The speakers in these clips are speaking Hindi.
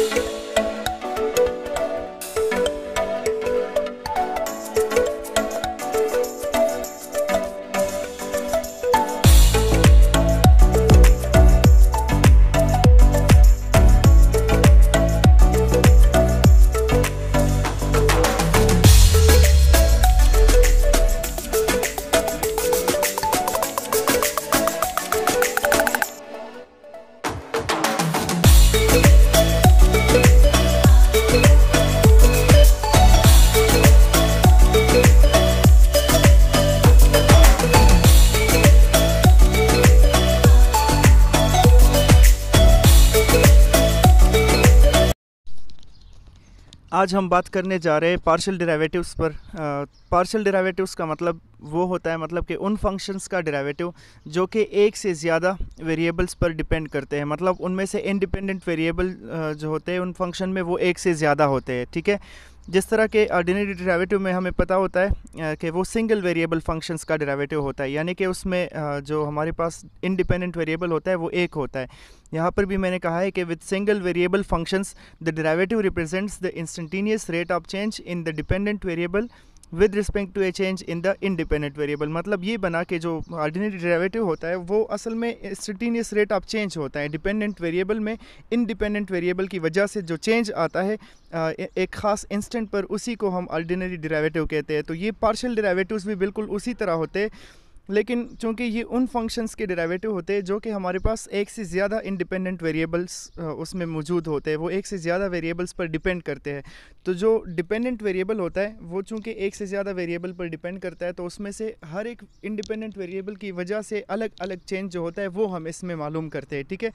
Thank you. आज हम बात करने जा रहे हैं पार्शल डेरिवेटिव्स पर पार्शल डेरिवेटिव्स का मतलब वो होता है मतलब कि उन फंक्शंस का डेरिवेटिव जो कि एक से ज़्यादा वेरिएबल्स पर डिपेंड करते हैं मतलब उनमें से इंडिपेंडेंट वेरिएबल जो होते हैं उन फंक्शन में वो एक से ज़्यादा होते हैं ठीक है जिस तरह के ऑर्डिनरी डेरिवेटिव में हमें पता होता है कि वो सिंगल वेरिएबल फंक्शंस का डेरिवेटिव होता है यानी कि उसमें जो हमारे पास इंडिपेंडेंट वेरिएबल होता है वो एक होता है यहाँ पर भी मैंने कहा है कि with single variable functions the derivative represents the instantaneous rate of change in the dependent variable with respect to a change in the independent variable मतलब ये बना के जो ऑर्डिनरी डेरिवेटिव होता है वो असल में स्टिनियस रेट ऑफ चेंज होता है डिपेंडेंट वेरिएबल में इंडिपेंडेंट वेरिएबल की वजह से जो चेंज आता है एक ख़ास इंस्टेंट पर उसी को हम ऑर्डिनरी डेरिवेटिव कहते हैं तो ये पार्शल डेरिवेटिव्स भी बिल्कुल उसी तरह होते हैं लेकिन चूंकि ये उन फंक्शंस के डेरिवेटिव होते हैं जो कि हमारे पास एक से ज़्यादा इंडिपेंडेंट वेरिएबल्स उसमें मौजूद होते हैं वो एक से ज़्यादा वेरिएबल्स पर डिपेंड करते हैं तो जो डिपेंडेंट वेरिएबल होता है वो चूंकि एक से ज़्यादा वेरिएबल पर डिपेंड करता है तो उसमें से हर एक इंडिपेंडेंट वेरिएबल की वजह से अलग अलग चेंज जो होता है वो हम इसमें मालूम करते हैं ठीक है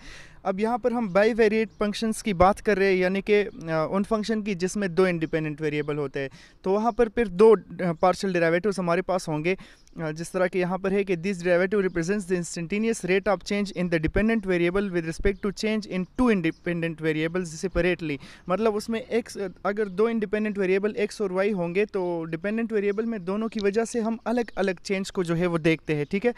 अब यहाँ पर हम बाई वेरिएट फंक्शंस की बात कर रहे हैं यानी कि उन फंक्शन की जिसमें दो इंडिपेंडेंट वेरिएबल होते हैं तो वहाँ पर फिर दो पार्शल डेरावेटिव हमारे पास होंगे जिस तरह के यहाँ पर है कि this derivative represents the instantaneous rate of change in the dependent variable with respect to change in two independent variables separately मतलब उसमें x अगर दो इंडिपेंडेंट वेरिएबल एक्स और वाई होंगे तो डिपेंडेंट वेरिएबल में दोनों की वजह से हम अलग अलग चेंज को जो है वो देखते हैं ठीक है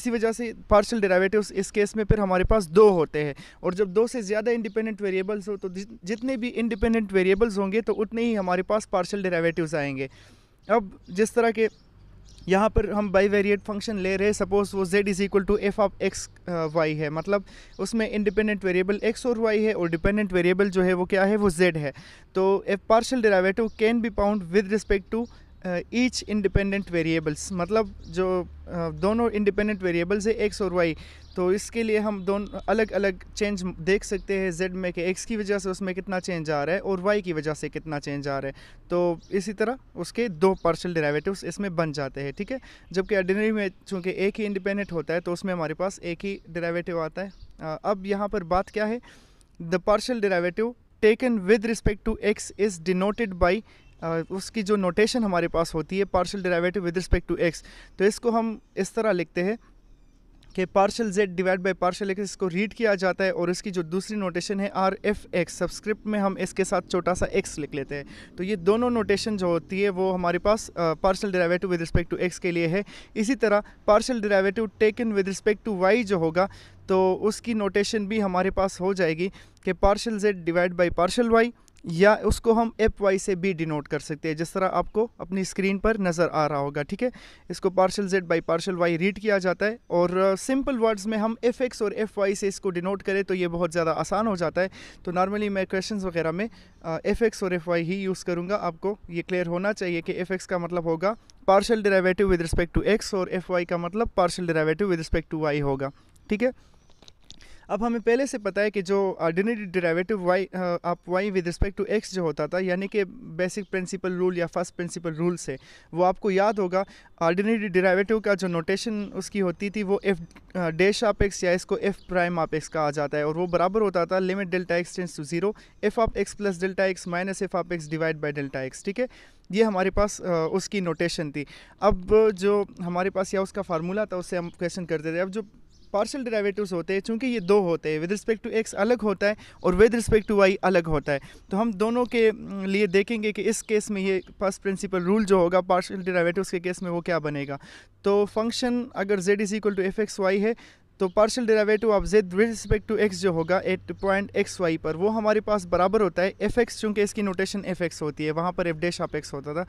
इसी वजह से पार्शल डेरावेटिव्स इस केस में फिर हमारे पास दो होते हैं और जब दो से ज़्यादा इंडिपेंडेंट वेरिएबल्स हो तो जितने भी इंडिपेंडेंट वेरिएबल्स होंगे तो उतने ही हमारे पास पार्शल डेरावेटिव्स आएंगे अब जिस तरह के यहाँ पर हम बाई वेरिएट फंक्शन ले रहे हैं सपोज़ वो Z is equal to F of X Y है मतलब उसमें इंडिपेंडेंट वेरिएबल एक्स और वाई है और डिपेंडेंट वेरिएबल जो है वो क्या है वो जेड है तो a partial derivative can be found with respect to each independent variables मतलब जो uh, दोनों इंडिपेंडेंट वेरिएबल्स है एक्स और वाई तो इसके लिए हम दोनों अलग अलग चेंज देख सकते हैं जेड में कि एक्स की वजह से उसमें कितना चेंज आ रहा है और वाई की वजह से कितना चेंज आ रहा है तो इसी तरह उसके दो पार्शल डेरावेटिव्स इसमें बन जाते हैं ठीक है जबकि ऑर्डिनरी में चूँकि एक ही इंडिपेंडेंट होता है तो उसमें हमारे पास एक ही डेरावेटिव आता है uh, अब यहाँ पर बात क्या है the partial derivative taken with respect to X is denoted by उसकी जो नोटेशन हमारे पास होती है partial derivative with respect to X तो इसको हम इस तरह लिखते हैं कि partial Z divide by partial X इसको रीड किया जाता है और इसकी जो दूसरी नोटेशन है आर एफ एक्स सब्सक्रिप्ट में हम इसके साथ छोटा सा एक्स लिख लेते हैं तो ये दोनों नोटेशन जो होती है वो हमारे पास partial derivative with respect to X के लिए है इसी तरह partial derivative taken with respect to Y जो होगा तो उसकी नोटेशन भी हमारे पास हो जाएगी कि partial Z divide by partial Y या उसको हम एप वाई से भी डिनोट कर सकते हैं जिस तरह आपको अपनी स्क्रीन पर नज़र आ रहा होगा ठीक है इसको partial Z by partial Y read किया जाता है और सिंपल uh, वर्ड्स में हम एफ एक्स और एफ वाई से इसको डिनोट करें तो ये बहुत ज़्यादा आसान हो जाता है तो नॉर्मली मैं क्वेश्चन वगैरह में एफ uh, एक्स और एफ वाई ही यूज़ करूँगा आपको ये क्लियर होना चाहिए कि एफ एक्स का मतलब होगा partial derivative with respect to X और एफ वाई का मतलब partial derivative with respect to Y होगा ठीक है अब हमें पहले से पता है कि जो ordinary derivative Y of Y with respect to X जो होता था यानी कि बेसिक प्रिंसिपल रूल या फर्स्ट प्रिंसिपल रूल से वो आपको याद होगा ऑर्डिनरी डेरिवेटिव का जो नोटेशन उसकी होती थी वो एफ डैश आप एक्स या इसको एफ प्राइम आप एक्स आ जाता है और वो बराबर होता था limit delta x tends to zero F of x plus delta X minus F of X divide by delta X ठीक है ये हमारे पास उसकी नोटेशन थी अब जो हमारे पास या उसका फार्मूला था उससे हम क्वेश्चन करते थे अब जो पार्शल डेरिवेटिव्स होते हैं चूँकि ये दो होते हैं विद रिस्पेक्ट टू एक्स अलग होता है और विद रिस्पेक्ट टू वाई अलग होता है तो हम दोनों के लिए देखेंगे कि इस केस में ये फर्स्ट प्रिंसिपल रूल जो होगा पार्शल डेरिवेटिव्स के केस में वो क्या बनेगा तो फंक्शन अगर Z is equal to F X Y है तो partial derivative of Z with respect to X जो होगा एट पॉइंट एक्स वाई पर वो हमारे पास बराबर होता है एफ एक्स चूँकि इसकी नोटेशन एफ एक्स होती है वहाँ पर एफ डेश ऑफ एक्स होता था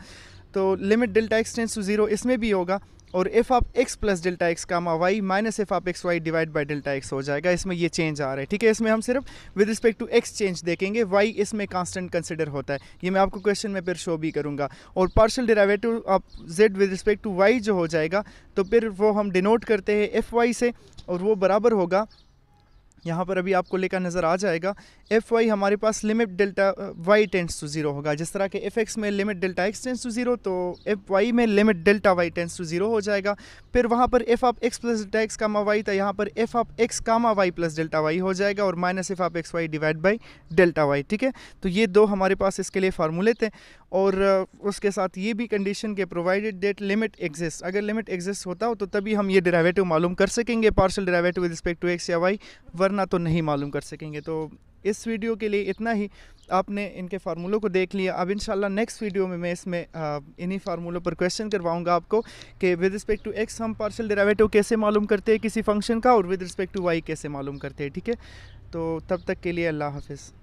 तो limit delta x tends to zero इसमें भी होगा और if of x plus delta x comma y minus f of x y divide by delta x हो जाएगा इसमें ये चेंज आ रहा है ठीक है इसमें हम सिर्फ with respect to x change देखेंगे वाई इसमें कांस्टेंट कंसिडर होता है ये मैं आपको क्वेश्चन में फिर शो भी करूँगा और partial derivative of z with respect to Y जो हो जाएगा तो फिर वो हम डिनोट करते हैं एफ वाई से और वो बराबर होगा यहाँ पर अभी आपको लेकर नज़र आ जाएगा एफ वाई हमारे पास limit delta y tends to zero होगा जिस तरह के एफ एक्स में limit delta x tends to zero तो एफ वाई में limit delta y tends to zero हो जाएगा फिर वहाँ पर f of x plus delta x comma y था यहाँ पर f of x comma y plus delta y हो जाएगा और minus F of x y divide by delta Y ठीक है तो ये दो हमारे पास इसके लिए फार्मूले थे और uh, उसके साथ ये भी कंडीशन के प्रोवाइडेड डेट लिमिट एग्जिस्ट अगर लिमिट एग्जिस्ट होता हो तो तभी हम ये डेरावेटिव मालूम कर सकेंगे partial derivative with respect to x या वाई वर करना तो नहीं मालूम कर सकेंगे तो इस वीडियो के लिए इतना ही आपने इनके फार्मूलों को देख लिया अब इन नेक्स्ट वीडियो में मैं इसमें इन्हीं फार्मूलों पर क्वेश्चन करवाऊंगा आपको कि विद रिस्पेक्ट टू एक्स हम पार्शल डेरिवेटिव कैसे मालूम करते हैं किसी फंक्शन का और विद रिस्पेक्ट टू वाई कैसे मालूम करते हैं ठीक है तो तब तक के लिए अल्लाह हाफिज़